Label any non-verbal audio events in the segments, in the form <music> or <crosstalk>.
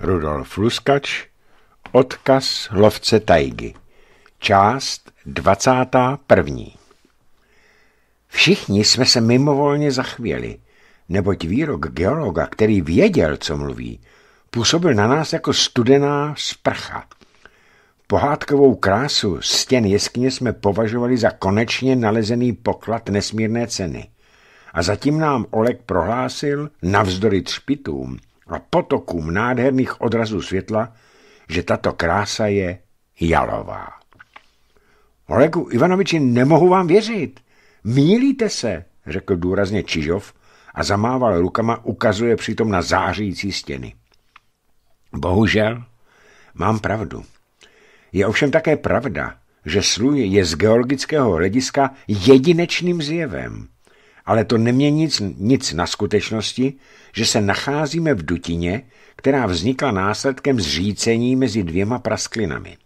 Rudolf Luskač Odkaz lovce tajgy Část 21. Všichni jsme se mimovolně zachvěli, neboť výrok geologa, který věděl, co mluví, působil na nás jako studená sprcha. Pohádkovou krásu stěn jeskyně jsme považovali za konečně nalezený poklad nesmírné ceny. A zatím nám Olek prohlásil, navzdory třpitům, a potokům nádherných odrazů světla, že tato krása je jalová. Olegu Ivanoviči, nemohu vám věřit. Mílíte se, řekl důrazně Čižov a zamával rukama, ukazuje přitom na zářící stěny. Bohužel, mám pravdu. Je ovšem také pravda, že sluj je z geologického hlediska jedinečným zjevem, ale to nemění nic, nic na skutečnosti, že se nacházíme v dutině, která vznikla následkem zřícení mezi dvěma prasklinami.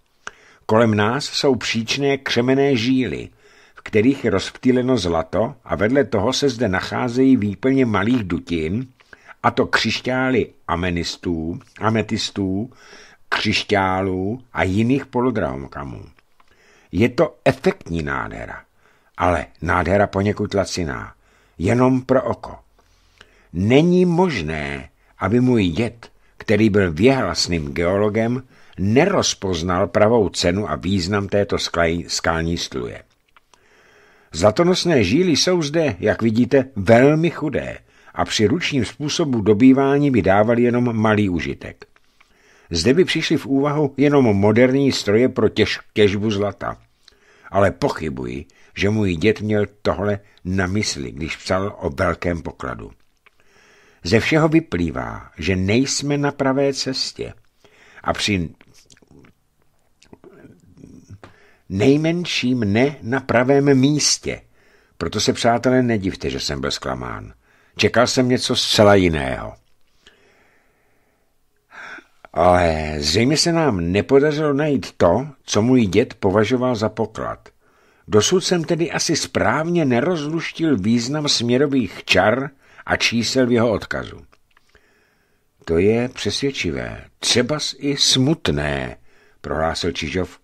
Kolem nás jsou příčné křemené žíly, v kterých je rozptýleno zlato a vedle toho se zde nacházejí výplně malých dutin, a to křišťály amenistů, ametistů, křišťálů a jiných polodrahomkamů. Je to efektní nádhera, ale nádhera poněkud laciná jenom pro oko. Není možné, aby můj dět, který byl věhlasným geologem, nerozpoznal pravou cenu a význam této skalní stluje. Zlatonosné žíly jsou zde, jak vidíte, velmi chudé a při ručním způsobu dobývání by dávali jenom malý užitek. Zde by přišly v úvahu jenom moderní stroje pro těž, těžbu zlata. Ale pochybuji, že můj dět měl tohle na mysli, když psal o velkém pokladu. Ze všeho vyplývá, že nejsme na pravé cestě a při nejmenším ne na pravém místě. Proto se, přátelé, nedivte, že jsem byl zklamán. Čekal jsem něco zcela jiného. Ale zřejmě se nám nepodařilo najít to, co můj dět považoval za poklad. Dosud jsem tedy asi správně nerozluštil význam směrových čar a čísel v jeho odkazu. To je přesvědčivé, třeba i smutné, prohlásil Čižov.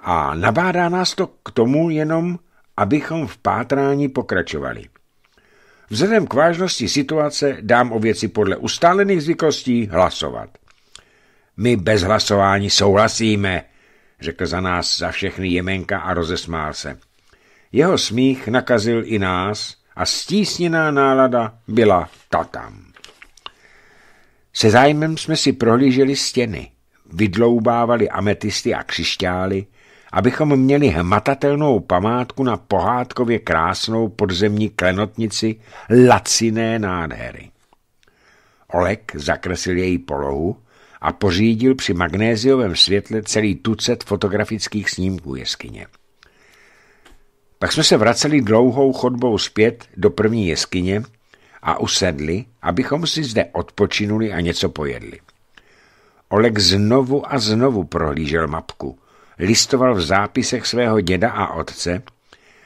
A nabádá nás to k tomu jenom, abychom v pátrání pokračovali. Vzhledem k vážnosti situace dám o věci podle ustálených zvyklostí hlasovat. My bez hlasování souhlasíme, řekl za nás za všechny Jemenka a rozesmál se. Jeho smích nakazil i nás a stísněná nálada byla tatam. Se zájmem jsme si prohlíželi stěny, vydloubávali ametisty a křišťály, abychom měli hmatatelnou památku na pohádkově krásnou podzemní klenotnici laciné nádhery. Olek zakresil její polohu a pořídil při magnéziovém světle celý tucet fotografických snímků jeskyně. Pak jsme se vraceli dlouhou chodbou zpět do první jeskyně a usedli, abychom si zde odpočinuli a něco pojedli. Oleg znovu a znovu prohlížel mapku, listoval v zápisech svého děda a otce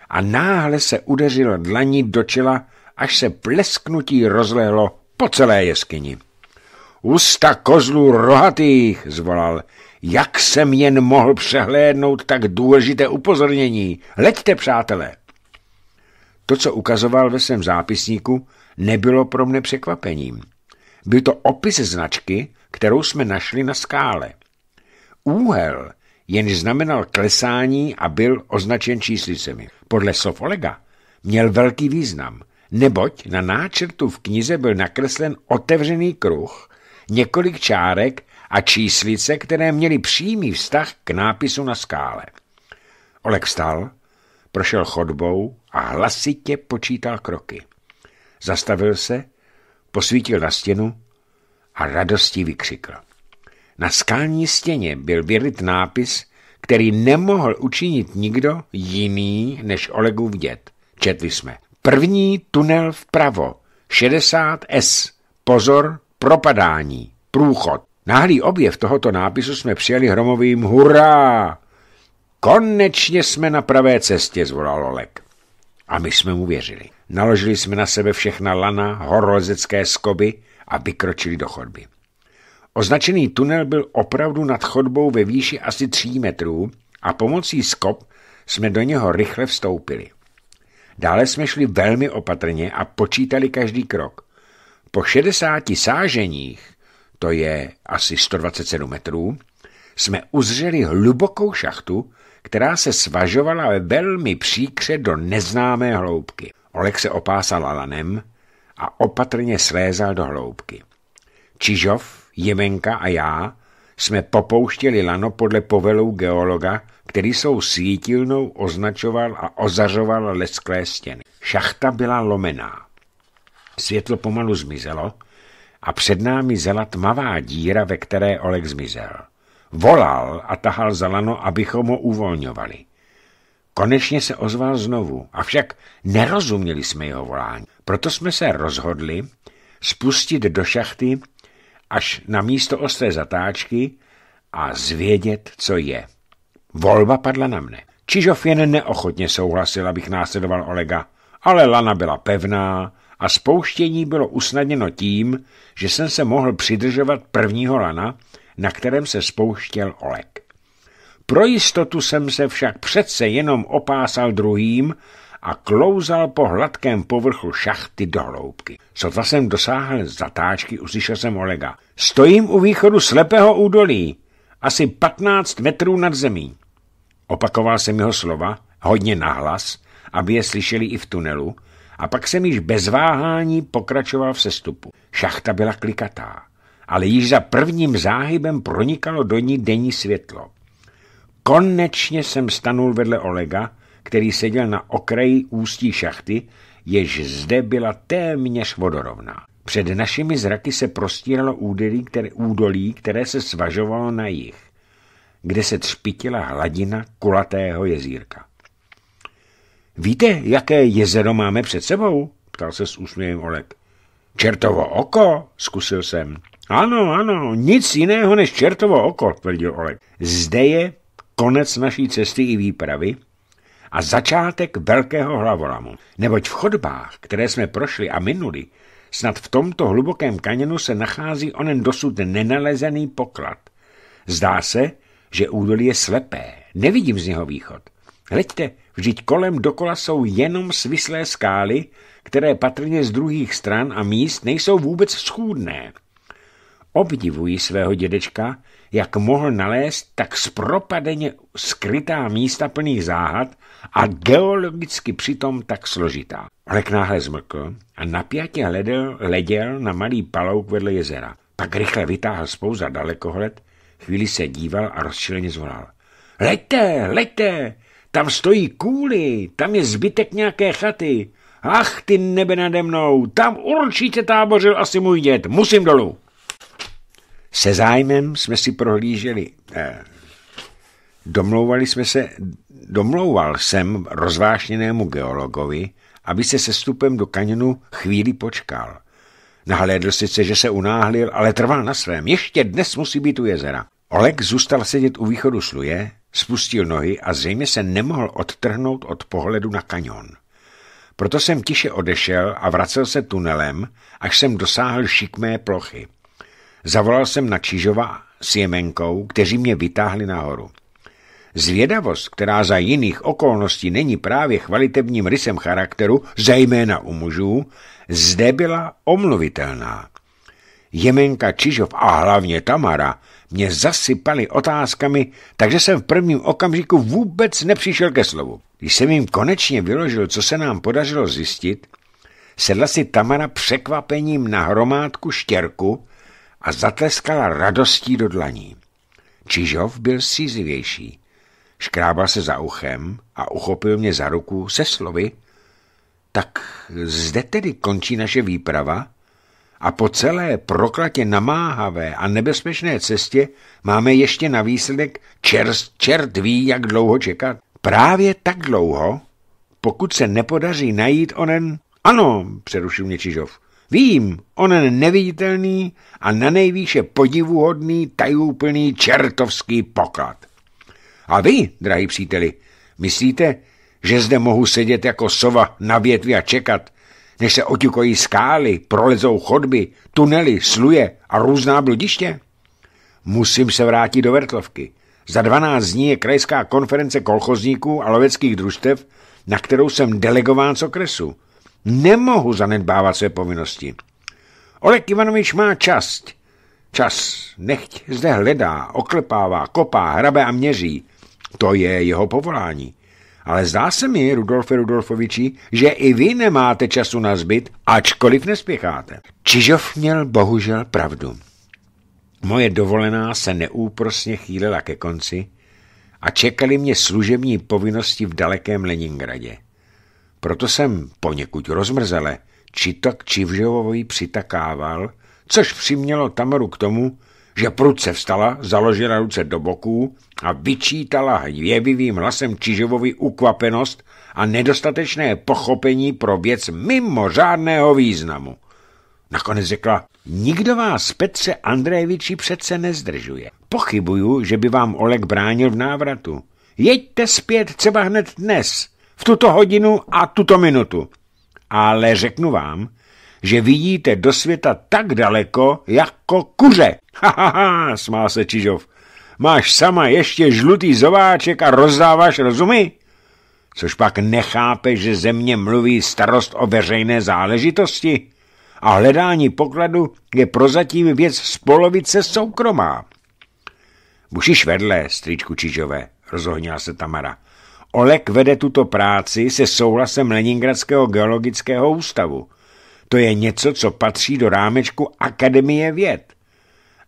a náhle se udeřil dlaní do čela, až se plesknutí rozlehlo po celé jeskyni. Usta kozlů rohatých, zvolal. Jak jsem jen mohl přehlédnout tak důležité upozornění. Leďte, přátelé! To, co ukazoval ve svém zápisníku, nebylo pro mne překvapením. Byl to opis značky, kterou jsme našli na skále. Úhel jenž znamenal klesání a byl označen číslicemi. Podle Sofolega měl velký význam, neboť na náčrtu v knize byl nakreslen otevřený kruh, několik čárek a číslice, které měly přímý vztah k nápisu na skále. Olek vstal, prošel chodbou a hlasitě počítal kroky. Zastavil se, posvítil na stěnu a radostí vykřikl. Na skální stěně byl vyryt nápis, který nemohl učinit nikdo jiný než Olegův děd. Četli jsme. První tunel vpravo, 60S. Pozor, propadání, průchod. Náhlý objev tohoto nápisu jsme přijali hromovým hurá. Konečně jsme na pravé cestě, zvolal Olek. A my jsme mu věřili. Naložili jsme na sebe všechna lana, horolezecké skoby a vykročili do chodby. Označený tunel byl opravdu nad chodbou ve výši asi tří metrů a pomocí skop jsme do něho rychle vstoupili. Dále jsme šli velmi opatrně a počítali každý krok. Po 60 sáženích, to je asi 127 metrů, jsme uzřeli hlubokou šachtu, která se svažovala ve velmi příkře do neznámé hloubky. Olek se opásal lanem a opatrně slézal do hloubky. Čižov, Jemenka a já jsme popouštěli lano podle povelů geologa, který svou svítilnou označoval a ozařoval lesklé stěny. Šachta byla lomená. Světlo pomalu zmizelo a před námi zela tmavá díra, ve které Oleg zmizel. Volal a tahal za lano, abychom ho uvolňovali. Konečně se ozval znovu, avšak nerozuměli jsme jeho volání. Proto jsme se rozhodli spustit do šachty až na místo ostré zatáčky a zvědět, co je. Volba padla na mne. Čižov jen neochotně souhlasil, abych následoval Olega, ale lana byla pevná a spouštění bylo usnadněno tím, že jsem se mohl přidržovat prvního lana, na kterém se spouštěl olek. Pro jistotu jsem se však přece jenom opásal druhým a klouzal po hladkém povrchu šachty do hloubky. Sotva jsem dosáhl zatáčky, uslyšel jsem Olega. Stojím u východu slepého údolí, asi 15 metrů nad zemí. Opakoval jsem jeho slova, hodně nahlas, aby je slyšeli i v tunelu, a pak jsem již bez váhání pokračoval v sestupu. Šachta byla klikatá, ale již za prvním záhybem pronikalo do ní denní světlo. Konečně jsem stanul vedle Olega, který seděl na okraji ústí šachty, jež zde byla téměř vodorovná. Před našimi zraky se prostíralo údolí, které, údolí, které se svažovalo na jich, kde se třpitila hladina kulatého jezírka. Víte, jaké jezero máme před sebou? Ptal se s úsměvem Olek. Čertovo oko, zkusil jsem. Ano, ano, nic jiného než čertovo oko, tvrdil Olek. Zde je konec naší cesty i výpravy a začátek velkého hlavolamu. Neboť v chodbách, které jsme prošli a minuli, snad v tomto hlubokém kaněnu se nachází onen dosud nenalezený poklad. Zdá se, že údolí je slepé, nevidím z něho východ. Hleďte, Vždyť kolem dokola jsou jenom svislé skály, které patrně z druhých stran a míst nejsou vůbec schůdné. Obdivuji svého dědečka, jak mohl nalézt tak zpropadeně skrytá místa plných záhad a geologicky přitom tak složitá. Lek náhle zmlkl a napjatě hledel, leděl na malý palouk vedle jezera. Pak rychle vytáhl spouza dalekohled, chvíli se díval a rozčileně zvolal. Leďte, leďte, tam stojí kůly, tam je zbytek nějaké chaty. Ach, ty nebe nade mnou, tam určitě tábořil asi můj děd, musím dolů. Se zájmem jsme si prohlíželi. Eh, domlouvali jsme se, domlouval jsem rozvášněnému geologovi, aby se sestupem do kaňonu chvíli počkal. Nahlédl sice, že se unáhlil, ale trval na svém. Ještě dnes musí být u jezera. Oleg zůstal sedět u východu sluje, Spustil nohy a zřejmě se nemohl odtrhnout od pohledu na kanion. Proto jsem tiše odešel a vracel se tunelem, až jsem dosáhl šikmé plochy. Zavolal jsem na Čižova s Jemenkou, kteří mě vytáhli nahoru. Zvědavost, která za jiných okolností není právě chvalitevním rysem charakteru, zejména u mužů, zde byla omluvitelná. Jemenka, Čižov a hlavně Tamara mě zasypali otázkami, takže jsem v prvním okamžiku vůbec nepřišel ke slovu. Když jsem jim konečně vyložil, co se nám podařilo zjistit, sedla si Tamara překvapením na hromádku štěrku a zatleskala radostí do dlaní. Čižov byl sízivější. Škrábal se za uchem a uchopil mě za ruku se slovy tak zde tedy končí naše výprava a po celé proklatě namáhavé a nebezpečné cestě máme ještě na výsledek čerst, čert ví, jak dlouho čekat. Právě tak dlouho, pokud se nepodaří najít onen... Ano, přerušil mě Čižov. Vím, onen neviditelný a na nejvýše podivuhodný, tajúplný čertovský poklad. A vy, drahí příteli, myslíte, že zde mohu sedět jako sova na větvi a čekat, než se otikojí skály, prolezou chodby, tunely, sluje a různá bludiště? Musím se vrátit do Vertlovky. Za 12 dní je krajská konference kolchozníků a loveckých družstev, na kterou jsem delegován z okresu. Nemohu zanedbávat své povinnosti. Olek Ivanovič má čas. Čas. Nechť zde hledá, oklepává, kopá, hrabe a měří. To je jeho povolání. Ale zdá se mi, Rudolfe Rudolfoviči, že i vy nemáte času na zbyt, ačkoliv nespěcháte. Čižov měl bohužel pravdu. Moje dovolená se neúprosně chýlila ke konci a čekali mě služební povinnosti v dalekém Leningradě. Proto jsem poněkud rozmrzele či tak Čivžovovi přitakával, což přimělo Tamaru k tomu, že prudce vstala, založila ruce do boků a vyčítala hvěvivým hlasem Čižovovi ukvapenost a nedostatečné pochopení pro věc mimořádného významu. Nakonec řekla, nikdo vás, Petře Andrejeviči, přece nezdržuje. Pochybuju, že by vám Oleg bránil v návratu. Jeďte zpět třeba hned dnes, v tuto hodinu a tuto minutu. Ale řeknu vám, že vidíte do světa tak daleko, jako kuře. Ha, ha, ha, smál se Čižov. Máš sama ještě žlutý zováček a rozdáváš rozumy? Což pak nechápe, že země mluví starost o veřejné záležitosti? A hledání pokladu je prozatím věc z polovice soukromá. Bušiš vedle, stričku Čižové, rozohnila se Tamara. Olek vede tuto práci se souhlasem Leningradského geologického ústavu. To je něco, co patří do rámečku Akademie věd.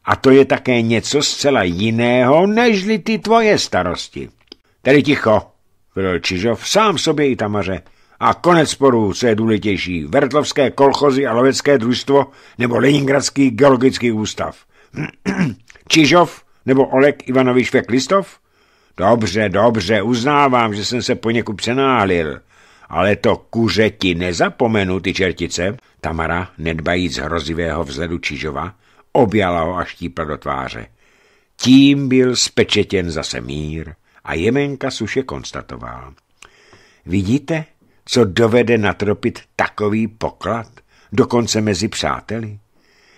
A to je také něco zcela jiného, nežli ty tvoje starosti. Tedy ticho, vylil Čižov sám sobě i Tamaře. A konec sporů, co je důležitější, Vertlovské kolchozy a lovecké družstvo nebo Leningradský geologický ústav. <clears throat> Čižov nebo Olek Ivanovič Feklistov? Dobře, dobře, uznávám, že jsem se poněkud přenálil. ale to kuře ti nezapomenu, ty čertice. Tamara, nedbajíc hrozivého vzhledu Čižova, objala ho a štípla do tváře. Tím byl spečetěn zase mír a Jemenka suše konstatoval. Vidíte, co dovede natropit takový poklad, dokonce mezi přáteli?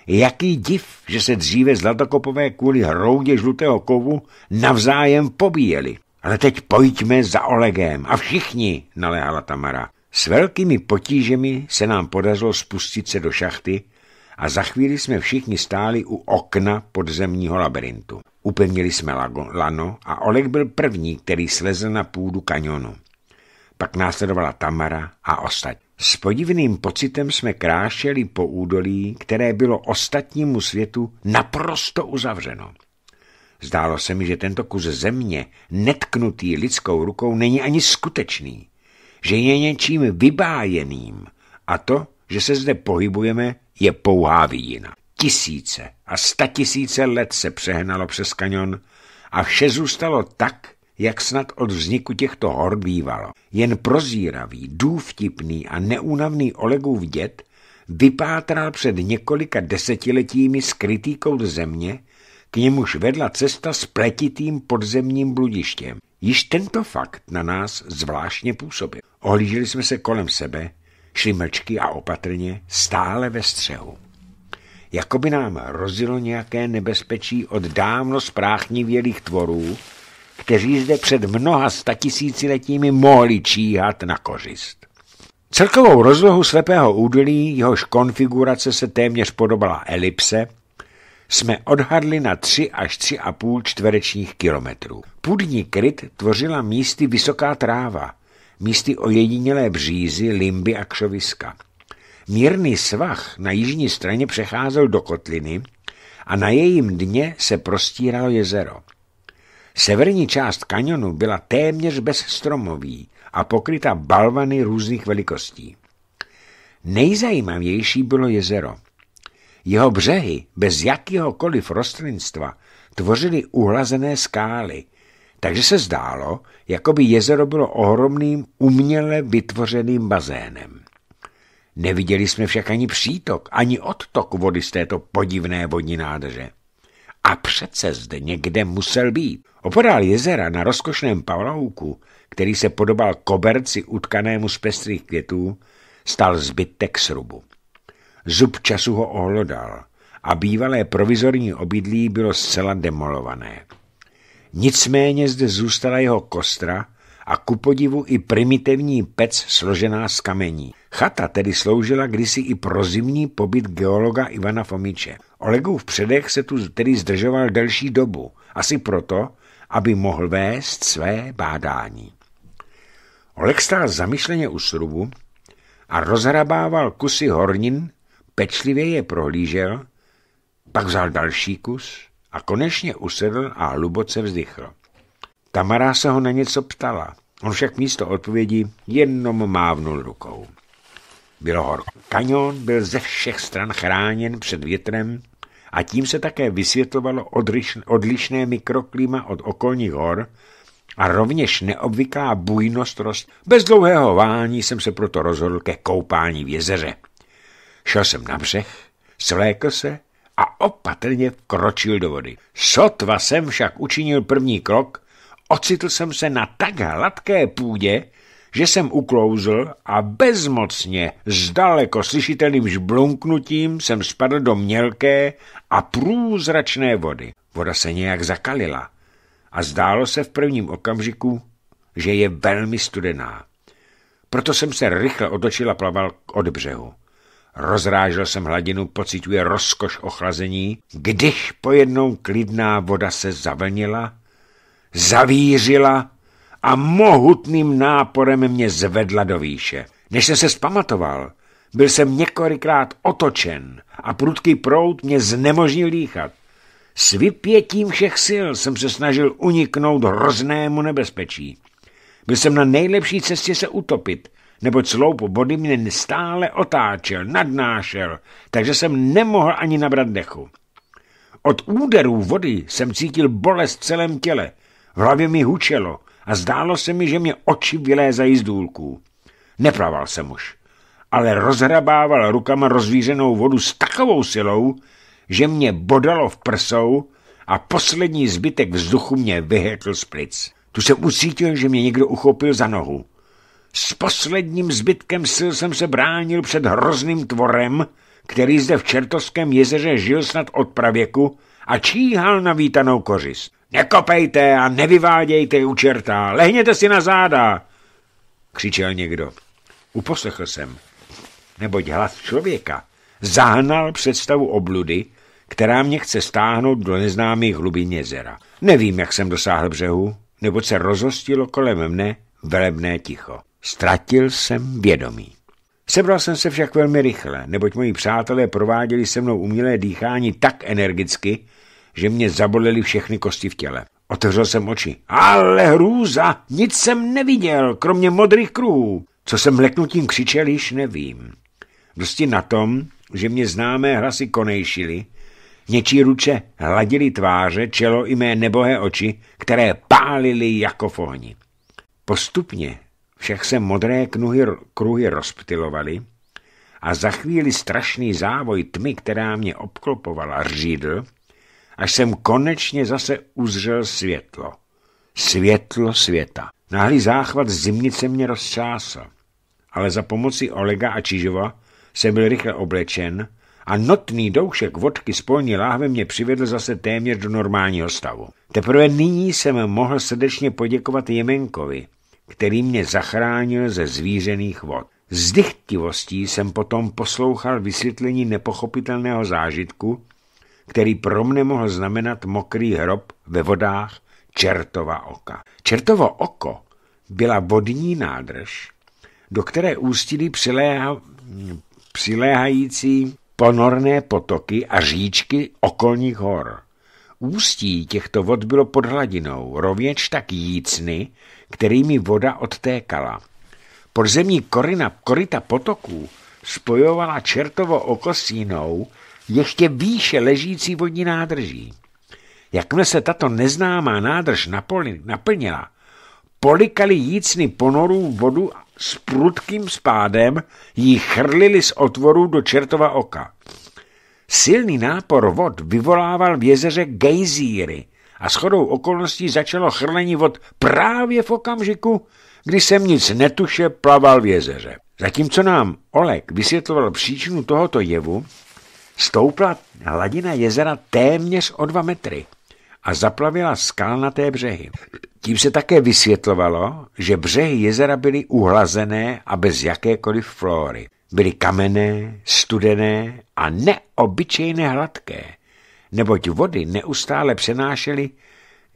Jaký div, že se dříve zlatokopové kvůli hroudě žlutého kovu navzájem pobíjeli. Ale teď pojďme za Olegem a všichni, naléhala Tamara. S velkými potížemi se nám podařilo spustit se do šachty a za chvíli jsme všichni stáli u okna podzemního labirintu. Upevnili jsme lano a Oleg byl první, který slezl na půdu kanionu. Pak následovala Tamara a ostatní. S podivným pocitem jsme krášeli po údolí, které bylo ostatnímu světu naprosto uzavřeno. Zdálo se mi, že tento kus země, netknutý lidskou rukou, není ani skutečný že je něčím vybájeným a to, že se zde pohybujeme, je pouhá vidina. Tisíce a statisíce let se přehnalo přes kanion a vše zůstalo tak, jak snad od vzniku těchto hor bývalo. Jen prozíravý, důvtipný a neúnavný Olegův děd vypátral před několika desetiletími skrytý kout země, k němuž vedla cesta s pletitým podzemním bludištěm. Již tento fakt na nás zvláštně působil. Ohlíželi jsme se kolem sebe, šli mlčky a opatrně, stále ve střehu. Jakoby nám rozilo nějaké nebezpečí od dávno spráchnivělých tvorů, kteří zde před mnoha statisíciletími mohli číhat na kořist. Celkovou rozlohu slepého údolí, jehož konfigurace se téměř podobala elipse, jsme odhadli na 3 až 3,5 čtverečních kilometrů. Půdní kryt tvořila místy vysoká tráva, místy ojedinělé břízy, limby a křoviska. Mírný svah na jižní straně přecházel do kotliny a na jejím dně se prostíralo jezero. Severní část kanionu byla téměř bezstromový a pokryta balvany různých velikostí. Nejzajímavější bylo jezero – jeho břehy bez jakéhokoliv rostlinstva tvořily uhlazené skály, takže se zdálo, jako by jezero bylo ohromným, uměle vytvořeným bazénem. Neviděli jsme však ani přítok, ani odtok vody z této podivné vodní nádrže. A přece zde někde musel být. Opodál jezera na rozkošném pavlouku, který se podobal koberci utkanému z pestrých květů, stal zbytek srubu. Zub času ho ohlodal a bývalé provizorní obydlí bylo zcela demolované. Nicméně zde zůstala jeho kostra a ku podivu i primitivní pec složená z kamení. Chata tedy sloužila kdysi i pro zimní pobyt geologa Ivana Fomiče. Olegův předek se tu tedy zdržoval delší dobu, asi proto, aby mohl vést své bádání. Oleg stál zamyšleně u srubu a rozhrabával kusy hornin pečlivě je prohlížel, pak vzal další kus a konečně usedl a hluboce vzdychl. Tamara se ho na něco ptala, on však místo odpovědi jenom mávnul rukou. Bylo horko. Kanion byl ze všech stran chráněn před větrem a tím se také vysvětlovalo odlišné mikroklima od okolních hor a rovněž neobvyklá bujnost rost. Bez dlouhého vání jsem se proto rozhodl ke koupání v jezeře. Šel jsem na břeh, svlékl se a opatrně kročil do vody. Sotva jsem však učinil první krok, ocitl jsem se na tak hladké půdě, že jsem uklouzl a bezmocně s daleko slyšitelným žblunknutím jsem spadl do mělké a průzračné vody. Voda se nějak zakalila a zdálo se v prvním okamžiku, že je velmi studená. Proto jsem se rychle otočil a plaval od břehu. Rozrážel jsem hladinu, pocituje rozkoš ochlazení, když pojednou klidná voda se zavlnila, zavířila a mohutným náporem mě zvedla do výše. Než jsem se zpamatoval, byl jsem několikrát otočen a prudký prout mě znemožnil dýchat. S vypětím všech sil jsem se snažil uniknout hroznému nebezpečí. Byl jsem na nejlepší cestě se utopit, neboť sloup body mě stále otáčel, nadnášel, takže jsem nemohl ani nabrat dechu. Od úderů vody jsem cítil bolest v celém těle, v hlavě mi hučelo a zdálo se mi, že mě oči vylézají z důlků. Neplaval jsem už, ale rozhrabával rukama rozvířenou vodu s takovou silou, že mě bodalo v prsou a poslední zbytek vzduchu mě vyhekl z plic. Tu jsem ucítil, že mě někdo uchopil za nohu. S posledním zbytkem sil jsem se bránil před hrozným tvorem, který zde v Čertovském jezeře žil snad od pravěku a číhal na vítanou kořist. Nekopejte a nevyvádějte u čerta, lehněte si na záda, křičel někdo. Uposlechl jsem, neboť hlas člověka zahnal představu obludy, která mě chce stáhnout do neznámých hlubin jezera. Nevím, jak jsem dosáhl břehu, nebo se rozhostilo kolem mne velebné ticho. Ztratil jsem vědomí. Sebral jsem se však velmi rychle, neboť moji přátelé prováděli se mnou umělé dýchání tak energicky, že mě zaboleli všechny kosti v těle. Otevřel jsem oči. Ale hrůza! Nic jsem neviděl, kromě modrých kruhů. Co jsem leknutím křičel, již nevím. Dosti na tom, že mě známé hlasy konejšily, něčí ruče hladily tváře, čelo i mé nebohé oči, které pálily jako fóni. Postupně Všech se modré knuhy, kruhy rozptilovaly a za chvíli strašný závoj tmy, která mě obklopovala, řídl, až jsem konečně zase uzřel světlo. Světlo světa. Náhlý záchvat zimnice mě rozčásl, ale za pomoci Olega a Čižova jsem byl rychle oblečen a notný doušek vodky z polní láhve mě přivedl zase téměř do normálního stavu. Teprve nyní jsem mohl srdečně poděkovat Jemenkovi, který mě zachránil ze zvířených vod. S dychtivostí jsem potom poslouchal vysvětlení nepochopitelného zážitku, který pro mne mohl znamenat mokrý hrob ve vodách čertova oka. Čertovo oko byla vodní nádrž, do které ústily přiléha, přiléhající ponorné potoky a říčky okolních hor. Ústí těchto vod bylo pod hladinou, rovněž tak jícny, kterými voda odtékala. Podzemní korina, korita potoků spojovala čertovo oko s jinou, ještě výše ležící vodní nádrží. Jakmile se tato neznámá nádrž napoli, naplnila, polikali jícny ponorů vodu s prudkým spádem, ji chrlili z otvoru do čertova oka. Silný nápor vod vyvolával v jezeře gejzíry a shodou okolností začalo chrlení vod právě v okamžiku, kdy jsem nic netuše plaval v jezeře. Zatímco nám Olek vysvětloval příčinu tohoto jevu, stoupla hladina jezera téměř o dva metry a zaplavila skalnaté břehy. Tím se také vysvětlovalo, že břehy jezera byly uhlazené a bez jakékoliv flóry byly kamenné, studené a neobyčejně hladké, neboť vody neustále přenášely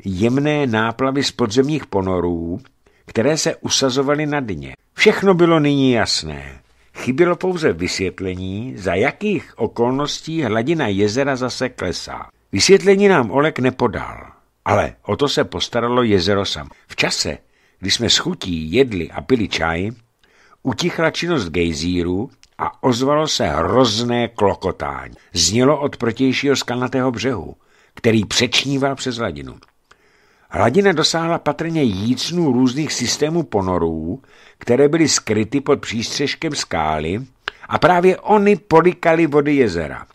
jemné náplavy z podzemních ponorů, které se usazovaly na dně. Všechno bylo nyní jasné. Chybilo pouze vysvětlení, za jakých okolností hladina jezera zase klesá. Vysvětlení nám Olek nepodal, ale o to se postaralo jezero sam. V čase, kdy jsme s chutí jedli a pili čaj, utichla činnost gejzíru a ozvalo se hrozné klokotání. Znělo od protějšího skalnatého břehu, který přečníval přes hladinu. Hladina dosáhla patrně jícnů různých systémů ponorů, které byly skryty pod přístřežkem skály a právě oni polikali vody jezera.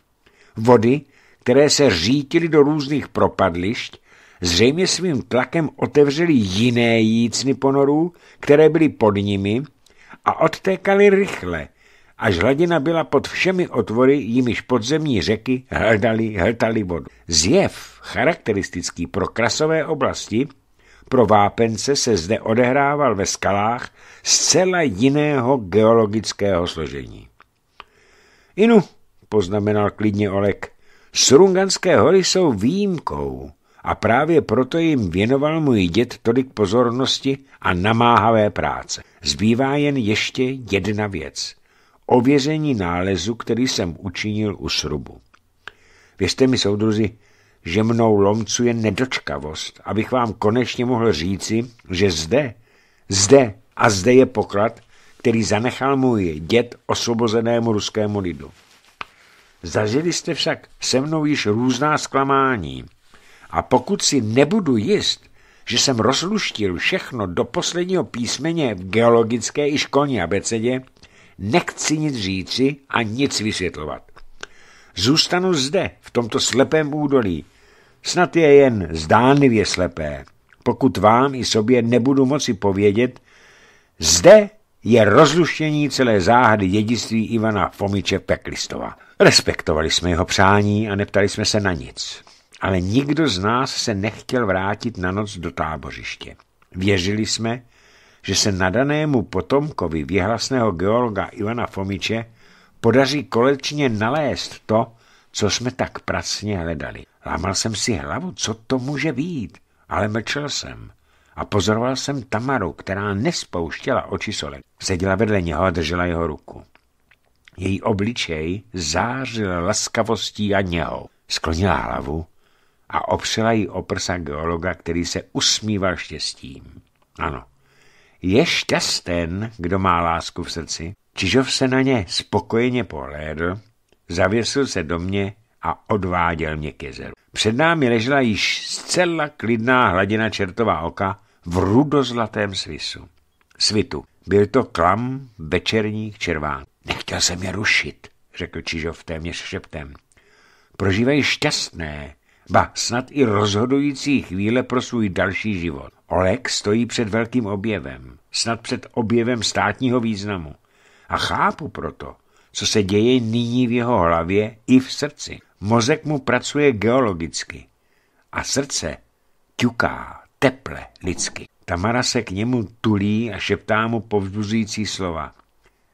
Vody, které se řítily do různých propadlišť, zřejmě svým tlakem otevřely jiné jícny ponorů, které byly pod nimi a odtékali rychle, až hladina byla pod všemi otvory, jimiž podzemní řeky hledali, hltali vodu. Zjev, charakteristický pro krasové oblasti, pro vápence se zde odehrával ve skalách zcela jiného geologického složení. Inu, poznamenal klidně Olek, Surunganské hory jsou výjimkou a právě proto jim věnoval můj děd tolik pozornosti a namáhavé práce. Zbývá jen ještě jedna věc. Ověření nálezu, který jsem učinil u srubu. Věřte mi, soudruzi, že mnou lomcuje nedočkavost, abych vám konečně mohl říci, že zde, zde a zde je poklad, který zanechal můj dět osvobozenému ruskému lidu. Zažili jste však se mnou již různá zklamání, a pokud si nebudu jist, že jsem rozluštil všechno do posledního písmeně v geologické i školní abecedě, nechci nic říci a nic vysvětlovat. Zůstanu zde, v tomto slepém údolí. Snad je jen zdánlivě slepé, pokud vám i sobě nebudu moci povědět, zde je rozluštění celé záhady dědictví Ivana Fomiče Peklistova. Respektovali jsme jeho přání a neptali jsme se na nic ale nikdo z nás se nechtěl vrátit na noc do tábořiště. Věřili jsme, že se nadanému potomkovi vyhlasného geologa Ivana Fomiče podaří kolečně nalézt to, co jsme tak pracně hledali. Lámal jsem si hlavu, co to může být, ale mlčel jsem. A pozoroval jsem Tamaru, která nespouštěla oči solek. Seděla vedle něho a držela jeho ruku. Její obličej zářil laskavostí a něho. Sklonila hlavu a opřela ji o prsa geologa, který se usmíval štěstím. Ano, je šťasten, kdo má lásku v srdci. Čižov se na ně spokojeně pohlédl, zavěsil se do mě a odváděl mě k jezeru. Před námi ležela již zcela klidná hladina čertová oka v rudozlatém svisu. Svitu. Byl to klam večerních červán. Nechtěl jsem je rušit, řekl Čižov téměř šeptem. Prožívají šťastné, ba snad i rozhodující chvíle pro svůj další život. Oleg stojí před velkým objevem, snad před objevem státního významu. A chápu proto, co se děje nyní v jeho hlavě i v srdci. Mozek mu pracuje geologicky a srdce ťuká teple lidsky. Tamara se k němu tulí a šeptá mu povzbuzující slova.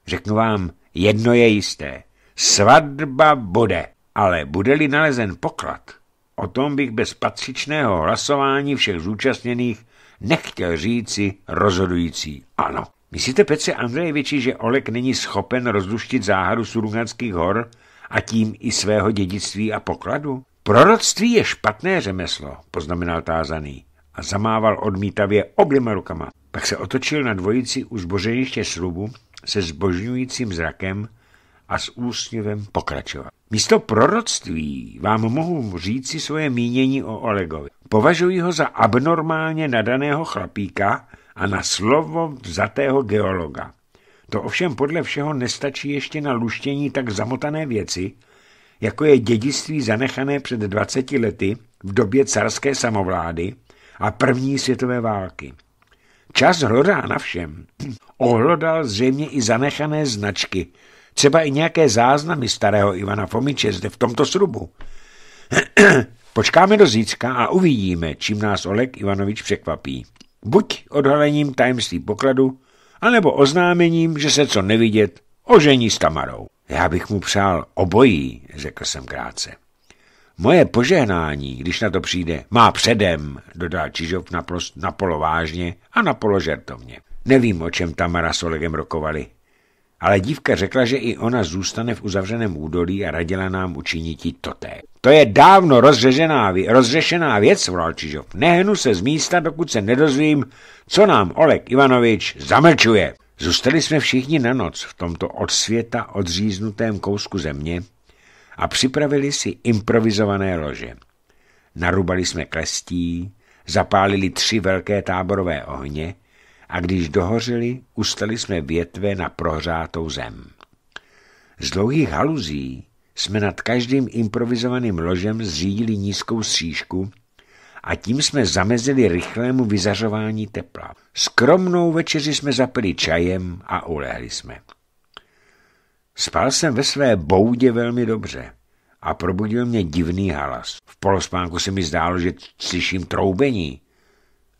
Řeknu vám, jedno je jisté. Svatba bude, ale bude-li nalezen poklad, O tom bych bez patřičného hlasování všech zúčastněných nechtěl říci rozhodující ano. Myslíte, Petře Andrejeviči, že Olek není schopen rozluštit záhadu Surunganských hor a tím i svého dědictví a pokladu? Proroctví je špatné řemeslo, poznamenal tázaný a zamával odmítavě oběma rukama. Pak se otočil na dvojici u zbořeniště slubu se zbožňujícím zrakem a s úsměvem pokračoval. Místo proroctví vám mohu říci svoje mínění o Olegovi. Považuji ho za abnormálně nadaného chlapíka a na slovo vzatého geologa. To ovšem podle všeho nestačí ještě na luštění tak zamotané věci, jako je dědictví zanechané před 20 lety v době carské samovlády a první světové války. Čas hlodá na všem. <clears throat> Ohlodal zřejmě i zanechané značky, Třeba i nějaké záznamy starého Ivana Fomiče zde v tomto srubu. <clears throat> Počkáme do zítřka a uvidíme, čím nás Olek Ivanovič překvapí. Buď odhalením tajemství pokladu, anebo oznámením, že se co nevidět, ožení s Tamarou. Já bych mu přál obojí, řekl jsem krátce. Moje požehnání, když na to přijde, má předem, dodal Čižov naprost napolovážně a napoložertovně. Nevím, o čem Tamara s Olegem rokovali, ale dívka řekla, že i ona zůstane v uzavřeném údolí a radila nám učiniti toté. To je dávno rozřešená, rozřešená věc, volal Čižov. Nehnu se z místa, dokud se nedozvím, co nám Olek Ivanovič zamlčuje. Zůstali jsme všichni na noc v tomto od světa odříznutém kousku země a připravili si improvizované lože. Narubali jsme klestí, zapálili tři velké táborové ohně a když dohořili, ustali jsme větve na prohřátou zem. Z dlouhých haluzí jsme nad každým improvizovaným ložem zřídili nízkou střížku a tím jsme zamezili rychlému vyzařování tepla. Skromnou večeři jsme zapili čajem a ulehli jsme. Spal jsem ve své boudě velmi dobře a probudil mě divný halas. V polospánku se mi zdálo, že slyším troubení.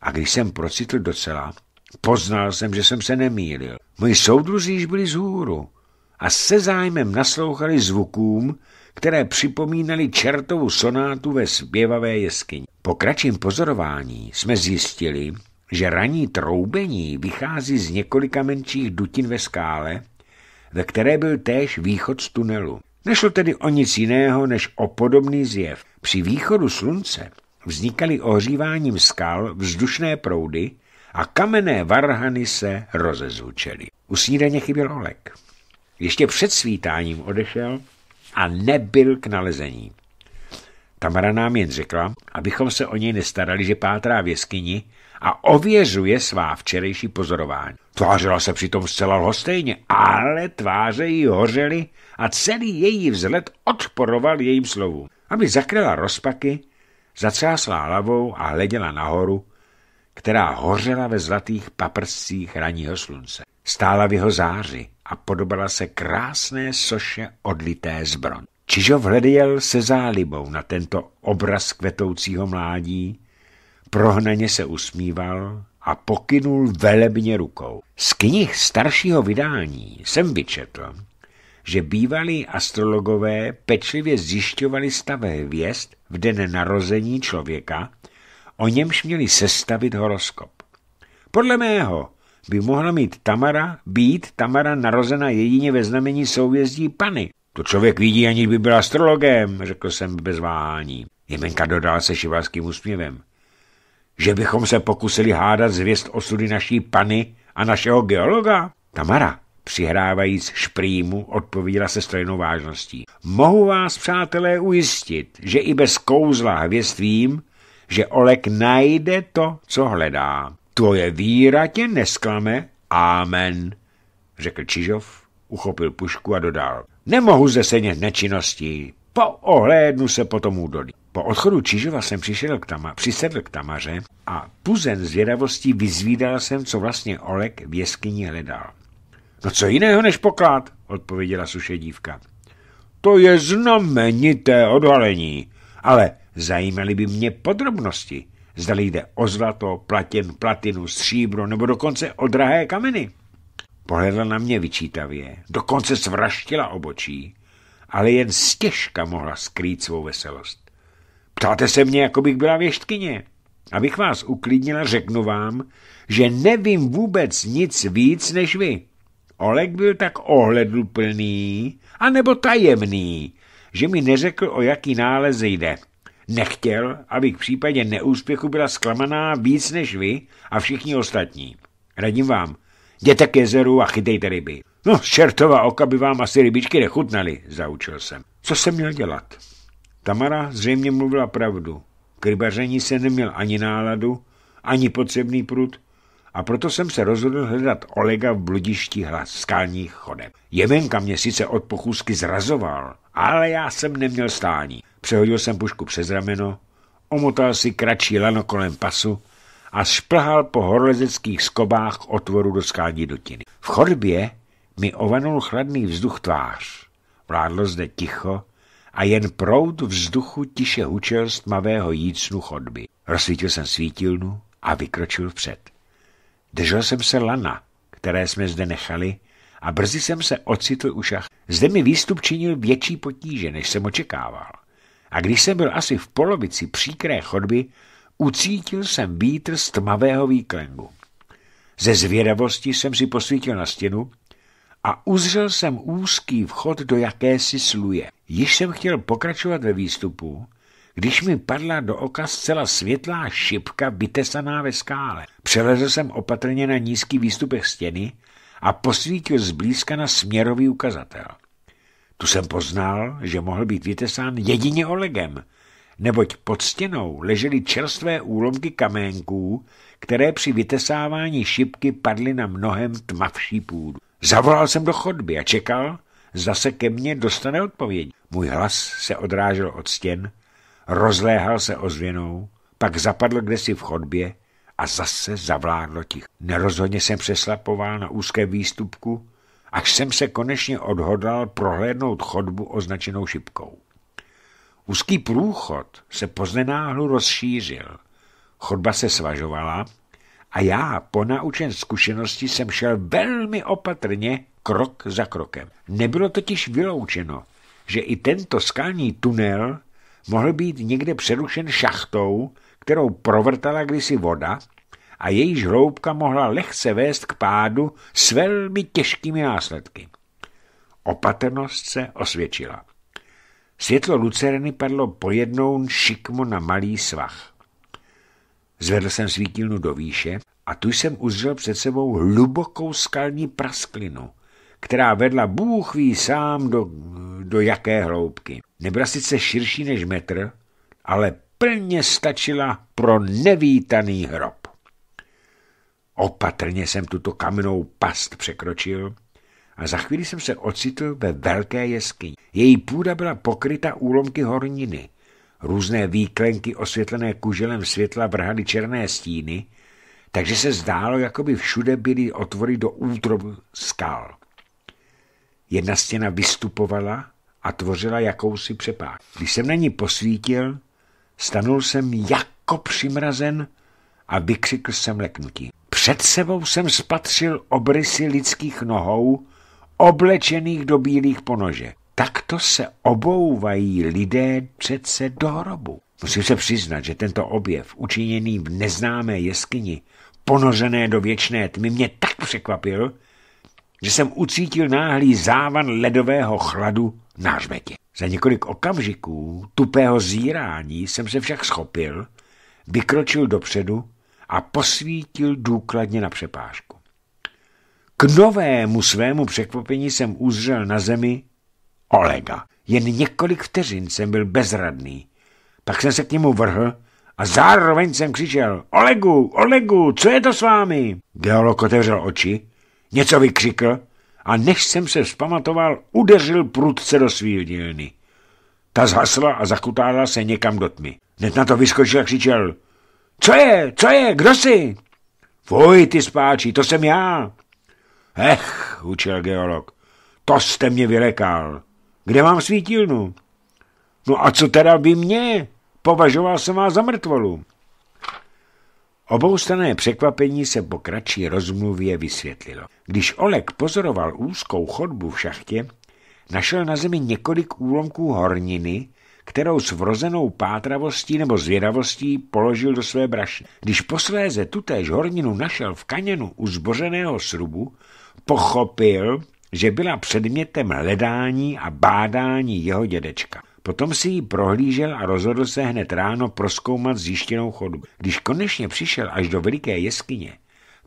A když jsem procitl docela, Poznal jsem, že jsem se nemýlil. Moji soudruzi již byli z hůru a se zájmem naslouchali zvukům, které připomínaly čertovu sonátu ve zpěvavé jeskyni. Po kratším pozorování jsme zjistili, že ranní troubení vychází z několika menších dutin ve skále, ve které byl též východ z tunelu. Nešlo tedy o nic jiného než o podobný zjev. Při východu slunce vznikaly ohříváním skal vzdušné proudy, a kamenné varhany se rozezvučely. U snídaně chyběl olek. Ještě před svítáním odešel a nebyl k nalezení. Tamara nám jen řekla, abychom se o něj nestarali, že pátrá v jeskyni a ověřuje svá včerejší pozorování. Tvářila se přitom zcela lhostejně, ale tváře jí hořely a celý její vzhled odporoval jejím slovům. Aby zakryla rozpaky, zacáslá hlavou a hleděla nahoru která hořela ve zlatých paprscích ranního slunce. Stála v jeho záři a podobala se krásné soše odlité z bron. Čižov hleděl se zálibou na tento obraz kvetoucího mládí, prohnaně se usmíval a pokynul velebně rukou. Z knih staršího vydání jsem vyčetl, že bývalí astrologové pečlivě zjišťovali stav hvězd v den narození člověka o němž měli sestavit horoskop. Podle mého by mohla mít Tamara, být Tamara narozena jedině ve znamení souvězdí Pany. To člověk vidí, aniž by byl astrologem, řekl jsem bez váhání. Jemenka dodal se šiváckým úsměvem. Že bychom se pokusili hádat zvěst osudy naší Pany a našeho geologa? Tamara, přihrávajíc šprýmu, odpovídala se stojnou vážností. Mohu vás, přátelé, ujistit, že i bez kouzla hvězd vím, že Olek najde to, co hledá. Tvoje víra tě nesklame. Amen, řekl Čižov, uchopil pušku a dodal. Nemohu zesenět nečinností. Poohlédnu se potom údolí. Po odchodu Čižova jsem přišel k tama, přisedl k Tamaře a puzen vědavostí vyzvídal jsem, co vlastně Olek v jeskyni hledal. No co jiného než poklad, odpověděla suše dívka. To je znamenité odhalení, ale Zajímaly by mě podrobnosti, zda jde o zlato, platin, platinu, stříbro nebo dokonce o drahé kameny. Pohledla na mě vyčítavě, dokonce svraštila obočí, ale jen stěžka mohla skrýt svou veselost. Ptáte se mě, jako bych byla věštkyně. Abych vás uklidnila, řeknu vám, že nevím vůbec nic víc než vy. Oleg byl tak ohleduplný, anebo tajemný, že mi neřekl, o jaký nález jde. Nechtěl, aby k případě neúspěchu byla zklamaná víc než vy a všichni ostatní. Radím vám, jděte k jezeru a chytejte ryby. No, čertova oka by vám asi rybičky nechutnaly, zaučil jsem. Co jsem měl dělat? Tamara zřejmě mluvila pravdu. K rybaření se neměl ani náladu, ani potřebný prut, a proto jsem se rozhodl hledat Olega v bludišti hlas skalních chodeb. Jemenka mě sice od pochůzky zrazoval, ale já jsem neměl stání. Přehodil jsem pušku přes rameno, omotal si kratší lano kolem pasu a šplhal po horlezeckých skobách otvoru do skální dutiny. V chodbě mi ovanul chladný vzduch tvář. Vládlo zde ticho a jen proud vzduchu tiše hučel z tmavého jícnu chodby. Rozsvítil jsem svítilnu a vykročil vpřed. Držel jsem se lana, které jsme zde nechali, a brzy jsem se ocitl u šach. Zde mi výstup činil větší potíže, než jsem očekával a když jsem byl asi v polovici příkré chodby, ucítil jsem vítr z tmavého výklengu. Ze zvědavosti jsem si posvítil na stěnu a uzřel jsem úzký vchod do jakési sluje. Již jsem chtěl pokračovat ve výstupu, když mi padla do oka zcela světlá šipka vytesaná ve skále. Přelezl jsem opatrně na nízký výstupek stěny a posvítil zblízka na směrový ukazatel. Tu jsem poznal, že mohl být vytesán jedině olegem, neboť pod stěnou ležely čerstvé úlomky kaménků, které při vytesávání šipky padly na mnohem tmavší půdu. Zavolal jsem do chodby a čekal, zase ke mně dostane odpověď. Můj hlas se odrážel od stěn, rozléhal se ozvěnou, pak zapadl kdesi v chodbě a zase zavládlo ticho. Nerozhodně jsem přeslapoval na úzké výstupku, až jsem se konečně odhodlal prohlédnout chodbu označenou šipkou. Úzký průchod se poznenáhlu rozšířil, chodba se svažovala a já, ponaučen zkušenosti, jsem šel velmi opatrně krok za krokem. Nebylo totiž vyloučeno, že i tento skalní tunel mohl být někde přerušen šachtou, kterou provrtala kdysi voda a její hloubka mohla lehce vést k pádu s velmi těžkými následky. Opatrnost se osvědčila. Světlo lucerny padlo pojednou šikmo na malý svah. Zvedl jsem svítilnu do výše a tu jsem uzřel před sebou hlubokou skalní prasklinu, která vedla bůh ví sám do, do jaké hloubky. Nebyla sice širší než metr, ale plně stačila pro nevítaný hrob. Opatrně jsem tuto kamennou past překročil a za chvíli jsem se ocitl ve velké jeskyni. Její půda byla pokryta úlomky horniny. Různé výklenky osvětlené kuželem světla vrhaly černé stíny, takže se zdálo, jako by všude byly otvory do útrob skal. Jedna stěna vystupovala a tvořila jakousi přepáž. Když jsem na ní posvítil, stanul jsem jako přimrazen a vykřikl jsem leknutí. Před sebou jsem spatřil obrysy lidských nohou, oblečených do bílých ponože. Takto se obouvají lidé přece do hrobu. Musím se přiznat, že tento objev, učiněný v neznámé jeskyni, ponořené do věčné tmy, mě tak překvapil, že jsem ucítil náhlý závan ledového chladu na hřbetě. Za několik okamžiků tupého zírání jsem se však schopil, vykročil dopředu a posvítil důkladně na přepážku. K novému svému překvapení jsem uzřel na zemi Olega. Jen několik vteřin jsem byl bezradný. Pak jsem se k němu vrhl a zároveň jsem křičel Olegu, Olegu, co je to s vámi? Geolog otevřel oči, něco vykřikl a než jsem se vzpamatoval, udeřil prudce do svíldílny. Ta zhasla a zakutála se někam do tmy. Hned na to vyskočil a křičel co je, co je, kdo jsi? Fuj, ty spáčí, to jsem já. Ech, učil geolog, to jste mě vylekal. Kde mám svítilnu? No a co teda by mě? Považoval jsem vás za mrtvolu. Oboustané překvapení se po kratší rozmluvě vysvětlilo. Když Olek pozoroval úzkou chodbu v šachtě, našel na zemi několik úlomků horniny, kterou s vrozenou pátravostí nebo zvědavostí položil do své brašny. Když posléze tutéž horninu našel v kaněnu u zbořeného srubu, pochopil, že byla předmětem hledání a bádání jeho dědečka. Potom si ji prohlížel a rozhodl se hned ráno proskoumat zjištěnou chodbu. Když konečně přišel až do veliké jeskyně,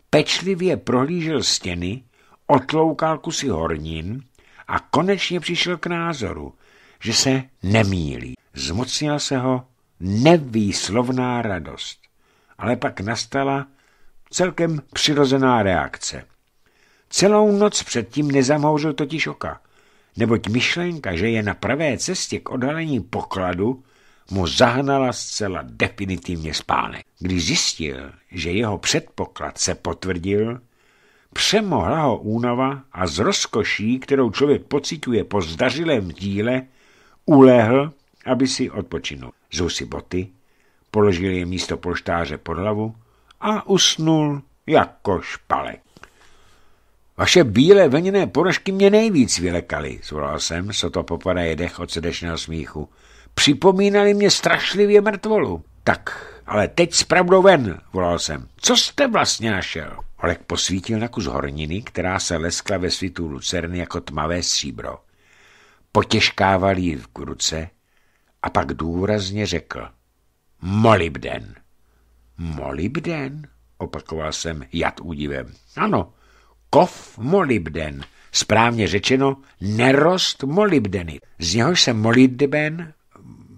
pečlivě prohlížel stěny, otloukal kusy hornin a konečně přišel k názoru, že se nemýlí. Zmocnila se ho nevýslovná radost, ale pak nastala celkem přirozená reakce. Celou noc předtím nezamhouřil totiž oka, neboť myšlenka, že je na pravé cestě k odhalení pokladu, mu zahnala zcela definitivně spánek. Když zjistil, že jeho předpoklad se potvrdil, přemohla ho únava a z rozkoší, kterou člověk pociťuje po zdařilém díle, ulehl, aby si odpočinul. Zul si boty, položil je místo polštáře pod hlavu a usnul jako špalek. Vaše bílé veněné porožky mě nejvíc vylekaly, zvolal jsem, co to popadaje dech od srdečného smíchu. Připomínali mě strašlivě mrtvolu. Tak, ale teď spravdu ven, volal jsem. Co jste vlastně našel? Olek posvítil na kus horniny, která se leskla ve svitu lucerny jako tmavé stříbro potěžkával jí v ruce a pak důrazně řekl Molibden. Molibden? Opakoval jsem jad údivem. Ano, kov molibden, správně řečeno nerost molibdenit. Z něhož se molibden,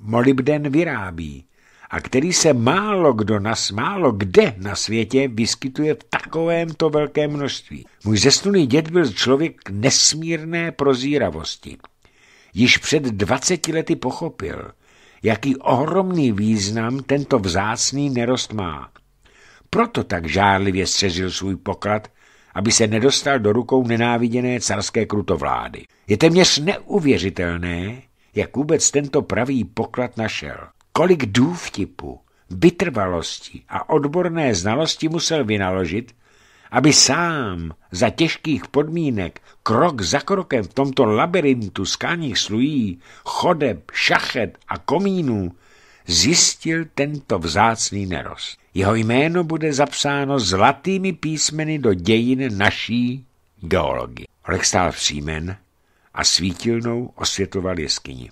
molibden vyrábí a který se málo kdo nas, málo kde na světě vyskytuje v takovémto velkém množství. Můj zesnulý děd byl člověk nesmírné prozíravosti již před 20 lety pochopil, jaký ohromný význam tento vzácný nerost má. Proto tak žárlivě střežil svůj poklad, aby se nedostal do rukou nenáviděné carské krutovlády. Je téměř neuvěřitelné, jak vůbec tento pravý poklad našel. Kolik důvtipu, vytrvalosti a odborné znalosti musel vynaložit, aby sám za těžkých podmínek krok za krokem v tomto labirintu skáních slují, chodeb, šachet a komínů zjistil tento vzácný nerost. Jeho jméno bude zapsáno zlatými písmeny do dějin naší geologie. Olek stál přímen a svítilnou osvětloval jeskyni.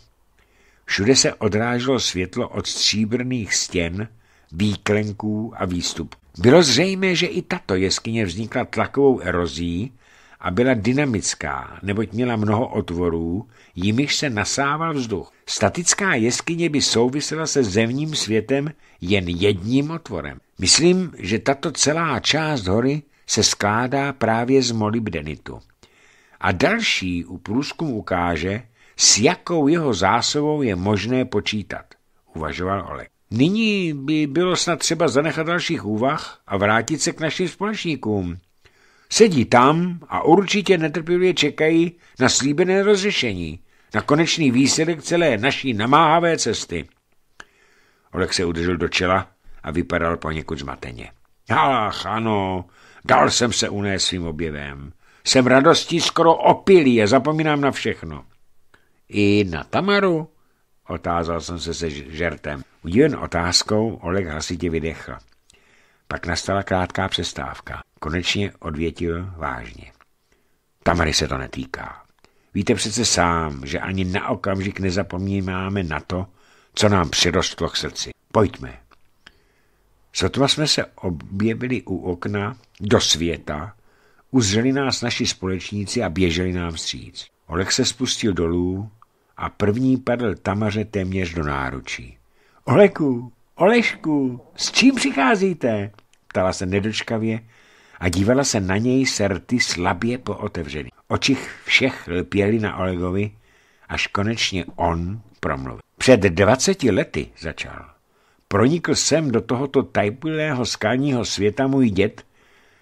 Všude se odráželo světlo od stříbrných stěn, výklenků a výstupů. Bylo zřejmé, že i tato jeskyně vznikla tlakovou erozí a byla dynamická, neboť měla mnoho otvorů, jimiž se nasával vzduch. Statická jeskyně by souvisela se zemním světem jen jedním otvorem. Myslím, že tato celá část hory se skládá právě z molybdenitu. A další u průzkum ukáže, s jakou jeho zásobou je možné počítat, uvažoval Olek. Nyní by bylo snad třeba zanechat dalších úvah a vrátit se k našim společníkům. Sedí tam a určitě netrpělivě čekají na slíbené rozřešení, na konečný výsledek celé naší namáhavé cesty. Olek se udržel do čela a vypadal poněkud zmateně. Ach, ano, dal jsem se unést svým objevem. Jsem radostí skoro opilý a zapomínám na všechno. I na Tamaru? Otázal jsem se se žertem. Jen otázkou Oleg hlasitě vydechl. Pak nastala krátká přestávka. Konečně odvětil vážně. Tamary se to netýká. Víte přece sám, že ani na okamžik nezapomínáme na to, co nám přirostlo k srdci. Pojďme. Sotva jsme se objevili u okna, do světa, uzřeli nás naši společníci a běželi nám stříc. Oleg se spustil dolů a první padl Tamaře téměř do náručí. Oleku, Olešku, s čím přicházíte? ptala se nedočkavě a dívala se na něj serty slabě pootevřený. Oči všech lpěli na Olegovi, až konečně on promluvil. Před dvaceti lety začal. Pronikl jsem do tohoto tajpulého skalního světa můj dět,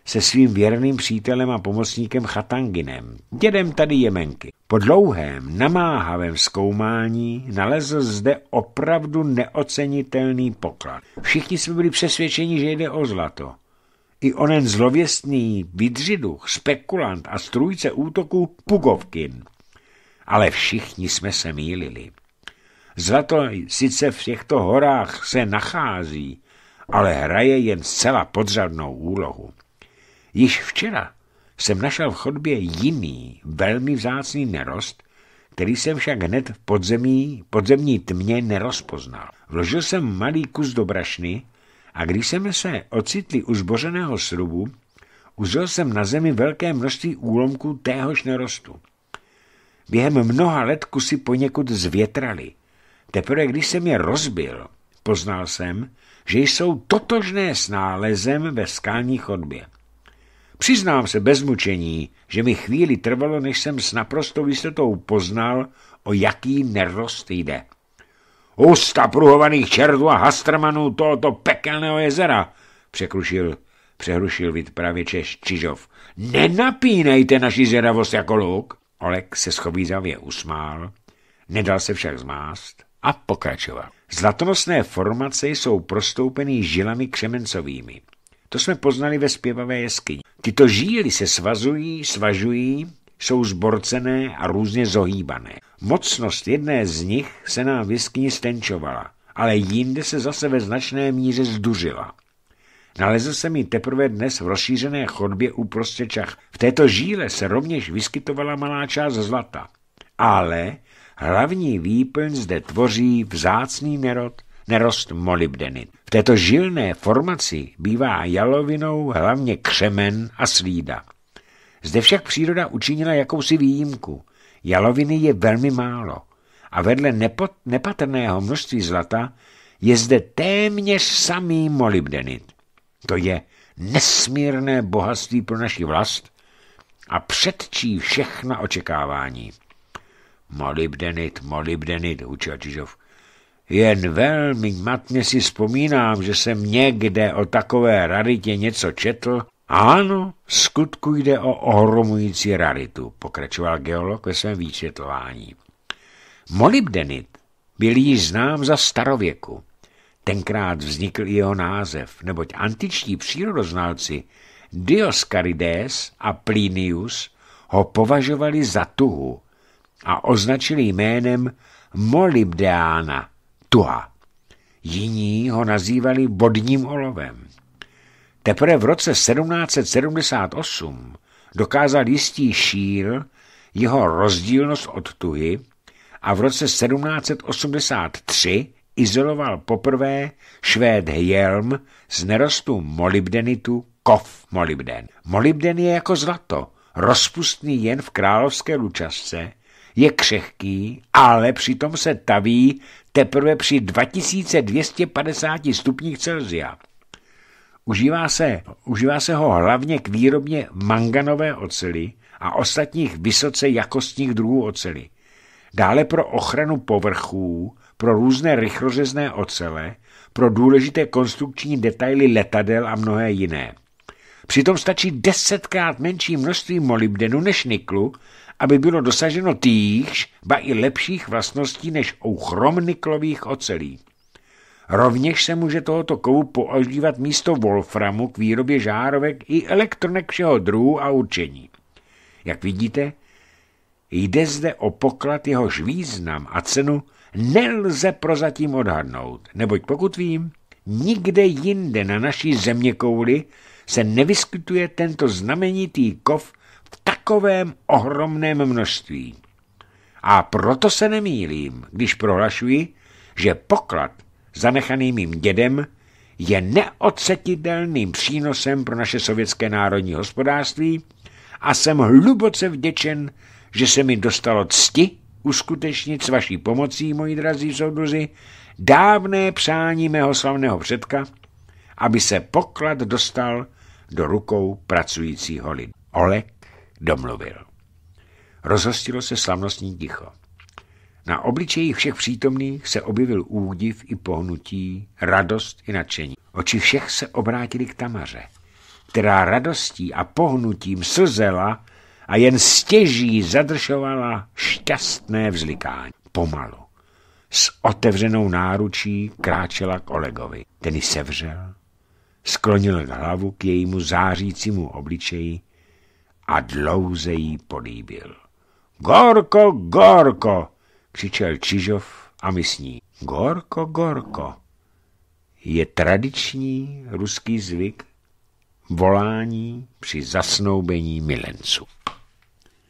se svým věrným přítelem a pomocníkem Chatanginem, dědem tady Jemenky. Po dlouhém, namáhavém zkoumání nalezl zde opravdu neocenitelný poklad. Všichni jsme byli přesvědčeni, že jde o zlato. I onen zlověstný vidřiduch, spekulant a strůjce útoku Pugovkin. Ale všichni jsme se mýlili. Zlato sice v těchto horách se nachází, ale hraje jen zcela podřadnou úlohu. Již včera jsem našel v chodbě jiný, velmi vzácný nerost, který jsem však hned v podzemí, podzemní tmě nerozpoznal. Vložil jsem malý kus do brašny a když jsme se ocitli u zbořeného srubu, uzel jsem na zemi velké množství úlomků téhož nerostu. Během mnoha let kusy poněkud zvětrali. Teprve když jsem je rozbil, poznal jsem, že jsou totožné s nálezem ve skální chodbě. Přiznám se bez mučení, že mi chvíli trvalo, než jsem s naprostou jistotou poznal, o jaký nerost jde. Usta pruhovaných čertů a hastrmanů tohoto pekelného jezera, překrušil, přehrušil vypravěčeš Čižov. Nenapínejte naši zvědavost jako luk. Olek se schovýzavě usmál, nedal se však zmást a pokračoval. Zlatonosné formace jsou prostoupeny žilami křemencovými. To jsme poznali ve zpěvavé jeskyni. Tyto žíly se svazují, svažují, jsou zborcené a různě zohýbané. Mocnost jedné z nich se nám v jeskyni stenčovala, ale jinde se zase ve značné míře zdužila. Nalezl jsem ji teprve dnes v rozšířené chodbě u prostěčach. V této žíle se rovněž vyskytovala malá část zlata. Ale hlavní výplň zde tvoří vzácný nerod – nerost molybdenit. V této žilné formaci bývá jalovinou hlavně křemen a slída. Zde však příroda učinila jakousi výjimku. Jaloviny je velmi málo a vedle nepot, nepatrného množství zlata je zde téměř samý molybdenit. To je nesmírné bohatství pro naši vlast a předčí všechna očekávání. Molybdenit, molybdenit, učil Čižov. Jen velmi matně si vzpomínám, že jsem někde o takové raritě něco četl. Ano, skutku jde o ohromující raritu, pokračoval geolog ve svém výčetlování. Molybdenit byl již znám za starověku. Tenkrát vznikl i jeho název, neboť antičtí přírodoznalci Dioscarides a Plinius ho považovali za tuhu a označili jménem molybdeána, Tua. Jiní ho nazývali bodním olovem. Teprve v roce 1778 dokázal jistý šíl jeho rozdílnost od tuhy a v roce 1783 izoloval poprvé švéd Hjelm z nerostu molybdenitu kov molybden. Molybden je jako zlato, rozpustný jen v královské lučasce je křehký, ale přitom se taví teprve při 2250 stupních Celsia. Užívá se, užívá se ho hlavně k výrobně manganové ocely a ostatních vysoce jakostních druhů ocely. Dále pro ochranu povrchů, pro různé rychlořezné ocele, pro důležité konstrukční detaily letadel a mnohé jiné. Přitom stačí desetkrát menší množství molybdenu než niklu aby bylo dosaženo týchž, ba i lepších vlastností než u chromniklových ocelí. Rovněž se může tohoto kovu používat místo wolframu k výrobě žárovek i elektronek všeho druhu a určení. Jak vidíte, jde zde o poklad jehož význam a cenu nelze prozatím odhadnout, neboť pokud vím, nikde jinde na naší země kouli se nevyskytuje tento znamenitý kov takovém ohromném množství. A proto se nemýlím, když prohlašuji, že poklad zanechaný mým dědem je neocetitelným přínosem pro naše sovětské národní hospodářství a jsem hluboce vděčen, že se mi dostalo cti uskutečnit s vaší pomocí, moji drazí souduzi, dávné přání mého slavného předka, aby se poklad dostal do rukou pracujícího lidu. Olek domluvil. Rozhostilo se slavnostní ticho. Na obličeji všech přítomných se objevil údiv i pohnutí, radost i nadšení. Oči všech se obrátili k Tamaře, která radostí a pohnutím slzela a jen stěží zadržovala šťastné vzlikání. Pomalu. S otevřenou náručí kráčela k Olegovi. Ten ji sevřel, sklonil hlavu k jejímu zářícímu obličeji a dlouze jí políbil. Gorko, gorko, křičel Čižov a my s ní. Gorko, gorko. Je tradiční ruský zvyk volání při zasnoubení milenců.